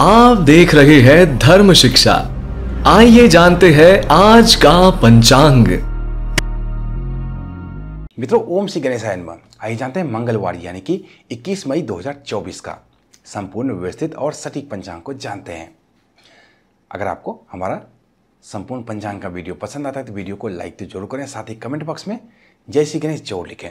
आप देख रहे हैं धर्म शिक्षा आइए जानते हैं आज का पंचांग मित्रों ओम श्री गणेश आइए जानते हैं मंगलवार यानी कि 21 मई 2024 का संपूर्ण व्यवस्थित और सटीक पंचांग को जानते हैं अगर आपको हमारा संपूर्ण पंचांग का वीडियो पसंद आता है तो वीडियो को लाइक तो जरूर करें साथ ही कमेंट बॉक्स में जय श्री गणेश जोर लिखें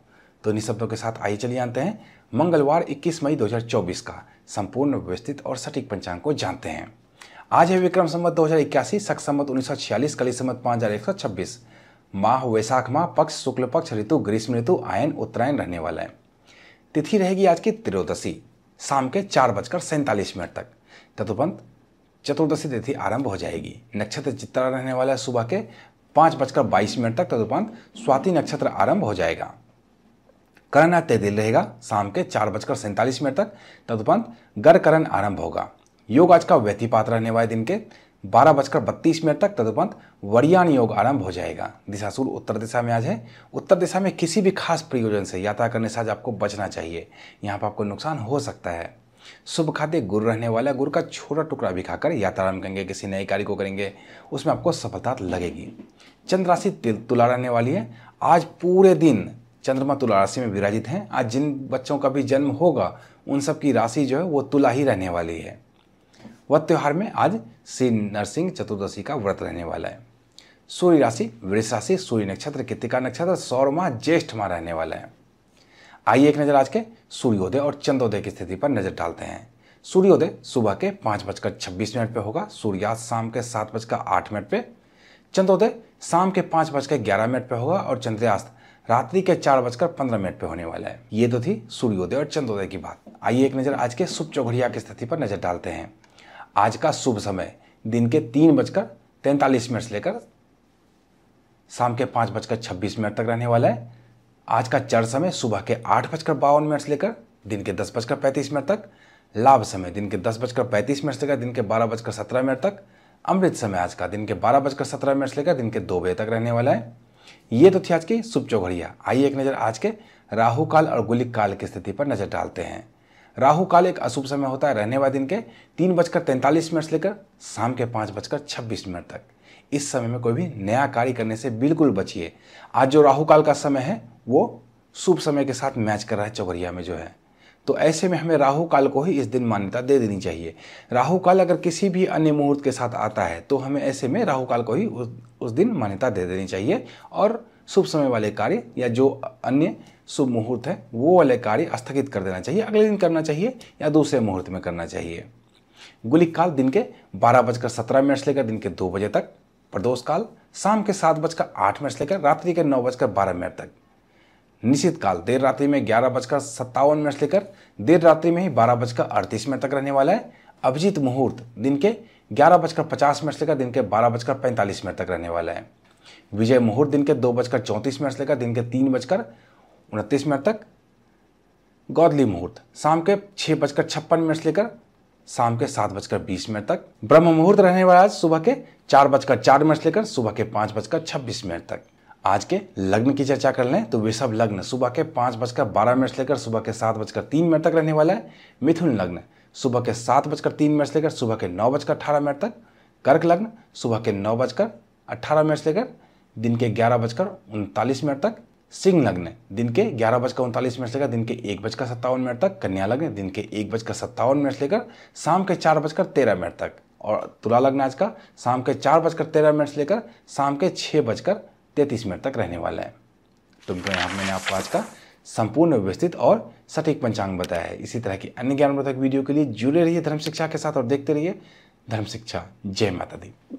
तो इन्हीं शब्दों के साथ आइए चलिए जानते हैं मंगलवार 21 मई 2024 का संपूर्ण व्यवस्थित और सटीक पंचांग को जानते हैं आज है विक्रम संबत दो हज़ार इक्यासी सख संबत उन्नीस कली संवत पाँच हज़ार एक सौ छब्बीस माह वैशाख माह पक्ष शुक्ल पक्ष ऋतु ग्रीष्म ऋतु आयन उत्तरायण रहने वाला है तिथि रहेगी आज की त्रयोदशी शाम के चार बजकर सैंतालीस मिनट तक तदुपंत चतुर्दशी तिथि आरंभ हो जाएगी नक्षत्र चित्रा रहने वाला है सुबह के पाँच बजकर बाईस मिनट तक तदुपंत स्वाति नक्षत्र आरंभ हो जाएगा करण तय दिल रहेगा शाम के चार बजकर सैंतालीस मिनट तक तदुपरांत गर्करण आरंभ होगा योग आज का व्यतिपात रहने वाले दिन के बारह बजकर बत्तीस मिनट तक तदुपंत वरियान योग आरंभ हो जाएगा दिशा सूर्य उत्तर दिशा में आज है उत्तर दिशा में किसी भी खास प्रयोजन से यात्रा करने से आज आपको बचना चाहिए यहाँ पर आपको नुकसान हो सकता है शुभ खाद्य गुरु रहने वाला गुरु का छोटा टुकड़ा भी खाकर यात्रा आरंभ करेंगे किसी नए कार्य को करेंगे उसमें आपको सफलता लगेगी चंद्र राशि तुला रहने वाली है आज पूरे दिन चंद्रमा तुला राशि में विराजित हैं आज जिन बच्चों का भी जन्म होगा उन सब की राशि जो है वो तुला ही रहने वाली है वह त्यौहार में आज श्री नरसिंह चतुर्दशी का व्रत रहने वाला है सूर्य राशि वृष राशि सूर्य नक्षत्र कृतिका नक्षत्र सौरमा ज्येष्ठ माह रहने वाला है आइए एक नज़र आज के सूर्योदय और चंद्रोदय की स्थिति पर नज़र डालते हैं सूर्योदय सुबह के पाँच बजकर छब्बीस मिनट पर होगा सूर्यास्त शाम के सात बजकर आठ मिनट पर चंद्रोदय शाम के पाँच बजकर ग्यारह मिनट पर होगा और चंद्रयास्त रात्रि के चार बजकर पंद्रह मिनट पे होने वाला है ये तो थी सूर्योदय और चंद्रोदय की बात आइए एक नज़र आज के शुभ चौघड़िया की स्थिति पर नज़र डालते हैं आज का शुभ समय दिन के तीन बजकर तैंतालीस मिनट से लेकर शाम के पाँच बजकर छब्बीस मिनट तक रहने वाला है आज का चर समय सुबह के आठ बजकर बावन मिनट से लेकर दिन के दस बजकर पैंतीस मिनट तक लाभ समय दिन के दस बजकर पैंतीस मिनट से लेकर दिन के बारह बजकर सत्रह मिनट तक अमृत समय आज का दिन के बारह बजकर सत्रह मिनट से लेकर दिन के दो बजे तक रहने वाला है ये तो थी आज की शुभ चौघड़िया आइए एक नज़र आज के राहु काल और गुलिक काल की स्थिति पर नज़र डालते हैं राहु काल एक अशुभ समय होता है रहने वाले दिन के तीन बजकर तैंतालीस मिनट से लेकर शाम के पाँच बजकर छब्बीस मिनट तक इस समय में कोई भी नया कार्य करने से बिल्कुल बचिए आज जो राहु काल का समय है वो शुभ समय के साथ मैच कर रहा है चौघड़िया में जो है तो ऐसे में हमें राहु काल को ही इस दिन मान्यता दे देनी चाहिए राहु काल अगर किसी भी अन्य मुहूर्त के साथ आता है तो हमें ऐसे में राहु काल को ही उस, उस दिन मान्यता दे देनी चाहिए और शुभ समय वाले कार्य या जो अन्य शुभ मुहूर्त है वो वाले कार्य स्थगित कर देना चाहिए अगले दिन करना चाहिए या दूसरे मुहूर्त में करना चाहिए गुलिक काल दिन के बारह बजकर सत्रह मिनट से लेकर दिन के दो बजे तक प्रदोष काल शाम के सात बजकर आठ मिनट से लेकर रात्रि के नौ बजकर बारह मिनट तक निश्चित काल देर रात्रि में ग्यारह बजकर सत्तावन मिनट से लेकर देर रात्रि में ही बारह बजकर अड़तीस मिनट तक रहने वाला है अभिजीत मुहूर्त दिन के ग्यारह बजकर पचास मिनट से लेकर दिन के बारह बजकर पैंतालीस मिनट तक रहने वाला है विजय मुहूर्त दिन के दो बजकर चौंतीस मिनट से लेकर दिन के तीन बजकर उनतीस मिनट तक गौदली मुहूर्त शाम के छः बजकर छप्पन मिनट से लेकर शाम के सात बजकर बीस मिनट तक ब्रह्म मुहूर्त रहने वाला है सुबह के चार बजकर चार मिनट से लेकर सुबह के पाँच बजकर छब्बीस मिनट तक आज के लग्न की चर्चा कर लें तो वृषभ लग्न सुबह के पाँच बजकर बारह मिनट से लेकर सुबह के सात बजकर तीन मिनट तक रहने वाला है मिथुन लग्न सुबह के सात बजकर तीन मिनट से लेकर सुबह के नौ बजकर अठारह मिनट तक कर्क लग्न सुबह के नौ बजकर अट्ठारह मिनट से लेकर दिन के ग्यारह बजकर उनतालीस मिनट तक सिंह लग्न दिन के ग्यारह बजकर उनतालीस मिनट से लेकर दिन के एक बजकर सत्तावन मिनट तक कन्या लग्न दिन के एक बजकर सत्तावन मिनट से लेकर शाम के चार बजकर तेरह मिनट तक और तुला लग्न आज का शाम के चार बजकर तेरह मिनट से लेकर शाम के छः बजकर तैंतीस मिनट तक रहने वाला है तो मित्रों यहाँ मैंने आपको आज का संपूर्ण व्यवस्थित और सटीक पंचांग बताया है इसी तरह की अन्य ज्ञानवर्धक वीडियो के लिए जुड़े रहिए धर्म शिक्षा के साथ और देखते रहिए धर्म शिक्षा जय माता दी